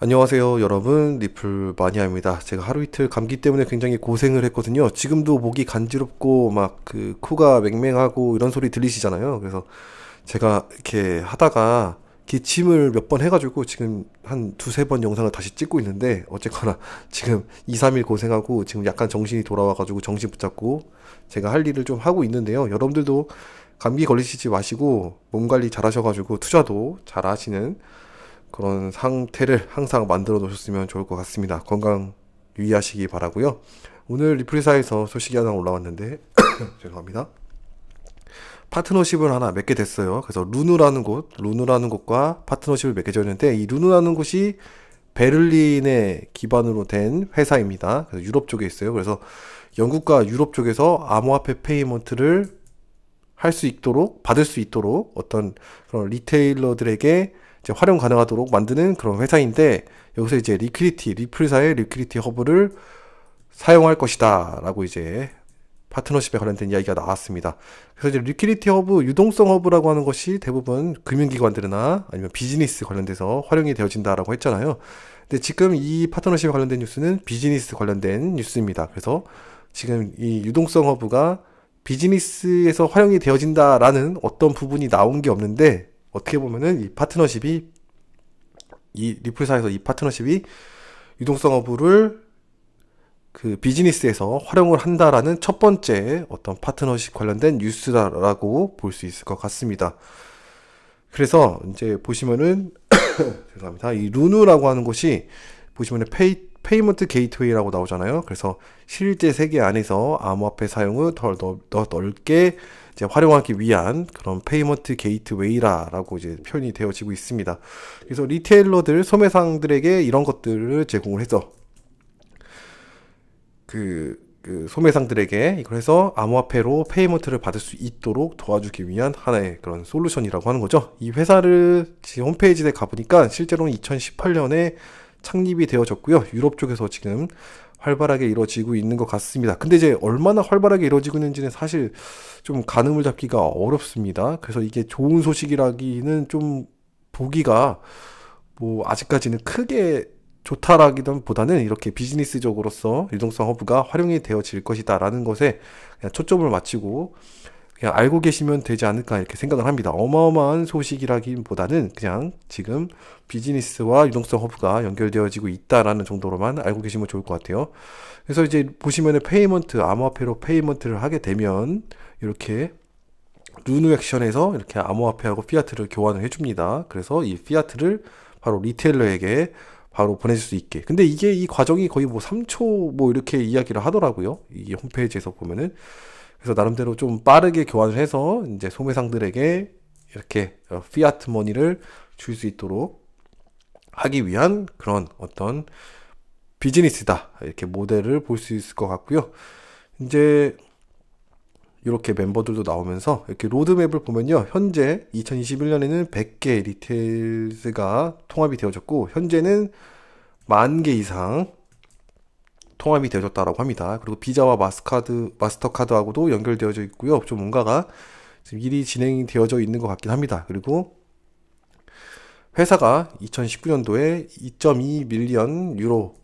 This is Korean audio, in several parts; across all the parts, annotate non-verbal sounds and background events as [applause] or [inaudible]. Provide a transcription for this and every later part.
안녕하세요 여러분 리플 마니아입니다 제가 하루 이틀 감기 때문에 굉장히 고생을 했거든요 지금도 목이 간지럽고 막 그 코가 맹맹하고 이런 소리 들리시잖아요 그래서 제가 이렇게 하다가 기침을 몇 번 해가지고 지금 한 두세 번 영상을 다시 찍고 있는데 어쨌거나 [laughs] 지금 2, 3일 고생하고 지금 약간 정신이 돌아와가지고 정신 붙잡고 제가 할 일을 좀 하고 있는데요 여러분들도 감기 걸리시지 마시고 몸 관리 잘 하셔가지고 투자도 잘 하시는 그런 상태를 항상 만들어 놓으셨으면 좋을 것 같습니다. 건강 유의하시기 바라고요. 오늘 리플리사에서 소식이 하나 올라왔는데 [coughs] 죄송합니다. 파트너십을 하나 맺게 됐어요. 그래서 루누라는 곳, 루누라는 곳과 파트너십을 맺게 되었는데 이 루누라는 곳이 베를린에 기반으로 된 회사입니다. 그래서 유럽 쪽에 있어요. 그래서 영국과 유럽 쪽에서 암호화폐 페이먼트를 할 수 있도록 받을 수 있도록 어떤 그런 리테일러들에게 이제 활용 가능하도록 만드는 그런 회사인데 여기서 이제 리퀴리티 리플사의 리퀴리티 허브를 사용할 것이다라고 이제 파트너십에 관련된 이야기가 나왔습니다. 그래서 이제 리퀴리티 허브, 유동성 허브라고 하는 것이 대부분 금융기관들이나 아니면 비즈니스 관련돼서 활용이 되어진다라고 했잖아요. 근데 지금 이 파트너십에 관련된 뉴스는 비즈니스 관련된 뉴스입니다. 그래서 지금 이 유동성 허브가 비즈니스에서 활용이 되어진다라는 어떤 부분이 나온 게 없는데 어떻게 보면은 이 파트너십이 이 리플사에서 이 파트너십이 유동성 어부를 그 비즈니스에서 활용을 한다라는 첫 번째 어떤 파트너십 관련된 뉴스다라고 볼 수 있을 것 같습니다. 그래서 이제 보시면은 [coughs] 죄송합니다. 이 루누라고 하는 곳이 보시면은 페이 트 페이먼트 게이트웨이라고 나오잖아요. 그래서 실제 세계 안에서 암호화폐 사용을 더, 넓, 더 넓게 이제 활용하기 위한 그런 페이먼트 게이트웨이라라고 이제 표현이 되어지고 있습니다. 그래서 리테일러들, 소매상들에게 이런 것들을 제공을 해서 그, 그 소매상들에게 이걸 해서 암호화폐로 페이먼트를 받을 수 있도록 도와주기 위한 하나의 그런 솔루션이라고 하는 거죠. 이 회사를 홈페이지에 가보니까 실제로는 2018년에 창립이 되어졌고요. 유럽 쪽에서 지금 활발하게 이루어지고 있는 것 같습니다. 근데 이제 얼마나 활발하게 이루어지고 있는지는 사실 좀 가늠을 잡기가 어렵습니다. 그래서 이게 좋은 소식이라기는 좀 보기가 뭐 아직까지는 크게 좋다라기보다는 이렇게 비즈니스적으로서 유동성 허브가 활용이 되어질 것이다라는 것에 초점을 맞추고 그냥 알고 계시면 되지 않을까 이렇게 생각을 합니다. 어마어마한 소식이라기보다는 그냥 지금 비즈니스와 유동성 허브가 연결되어지고 있다라는 정도로만 알고 계시면 좋을 것 같아요. 그래서 이제 보시면은 페이먼트 암호화폐로 페이먼트를 하게 되면 이렇게 루누 액션에서 이렇게 암호화폐하고 피아트를 교환을 해줍니다. 그래서 이 피아트를 바로 리테일러에게 바로 보낼수 있게. 근데 이게 이 과정이 거의 뭐 3초 뭐 이렇게 이야기를 하더라고요. 이 홈페이지에서 보면은. 그래서 나름대로 좀 빠르게 교환을 해서 이제 소매상들에게 이렇게 피아트 머니를 줄 수 있도록 하기 위한 그런 어떤 비즈니스다 이렇게 모델을 볼 수 있을 것 같고요. 이제 이렇게 멤버들도 나오면서 이렇게 로드맵을 보면요. 현재 2021년에는 100개 리테일스가 통합이 되어졌고 현재는 만 개 이상 통합이 되어졌다라고 합니다. 그리고 비자와 마스카드, 마스터카드하고도 연결되어져 있고요. 좀 뭔가가 지금 일이 진행이 되어져 있는 것 같긴 합니다. 그리고 회사가 2019년도에 2.2 밀리언 유로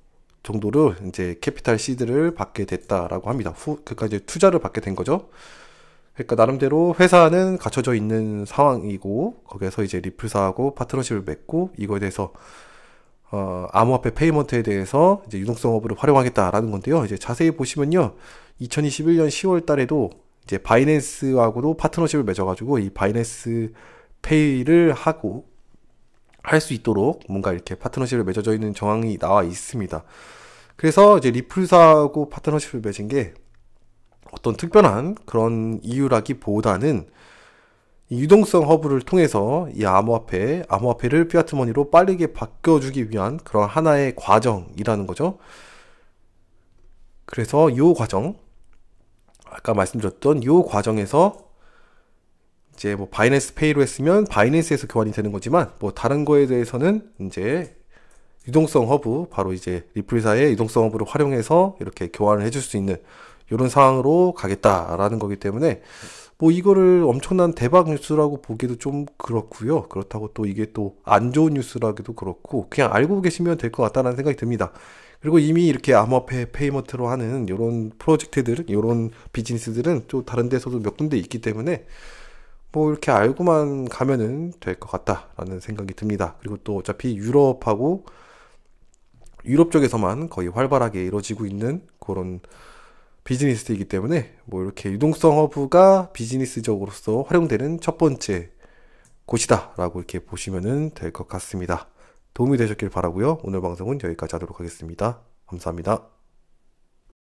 정도를 이제 캐피탈 시드를 받게 됐다라고 합니다. 후, 그러니까 이제 투자를 받게 된 거죠. 그러니까 나름대로 회사는 갖춰져 있는 상황이고 거기에서 이제 리플사하고 파트너십을 맺고 이거에 대해서 어, 암호화폐 페이먼트에 대해서 이제 유동성 업으로 활용하겠다라는 건데요. 이제 자세히 보시면요. 2021년 10월 달에도 이제 바이낸스하고도 파트너십을 맺어가지고 이 바이낸스 페이를 하고 할 수 있도록 뭔가 이렇게 파트너십을 맺어져 있는 정황이 나와 있습니다. 그래서 이제 리플사하고 파트너십을 맺은 게 어떤 특별한 그런 이유라기보다는 유동성 허브를 통해서 이 암호화폐, 암호화폐를 피아트머니로 빠르게 바뀌어주기 위한 그런 하나의 과정이라는 거죠. 그래서 이 과정, 아까 말씀드렸던 이 과정에서 이제 뭐 바이낸스 페이로 했으면 바이낸스에서 교환이 되는 거지만 뭐 다른 거에 대해서는 이제 유동성 허브, 바로 이제 리플사의 유동성 허브를 활용해서 이렇게 교환을 해줄 수 있는 이런 상황으로 가겠다라는 거기 때문에 뭐 이거를 엄청난 대박 뉴스라고 보기도 좀 그렇고요. 그렇다고 또 이게 또 안 좋은 뉴스라기도 그렇고 그냥 알고 계시면 될 것 같다는 생각이 듭니다. 그리고 이미 이렇게 암호화폐 페이먼트로 하는 이런 프로젝트들, 이런 비즈니스들은 또 다른 데서도 몇 군데 있기 때문에 뭐 이렇게 알고만 가면은 될 것 같다라는 생각이 듭니다. 그리고 또 어차피 유럽하고 유럽 쪽에서만 거의 활발하게 이루어지고 있는 그런 비즈니스이기 때문에 뭐 이렇게 유동성 허브가 비즈니스적으로서 활용되는 첫 번째 곳이다라고 이렇게 보시면 될 것 같습니다. 도움이 되셨길 바라고요. 오늘 방송은 여기까지 하도록 하겠습니다. 감사합니다.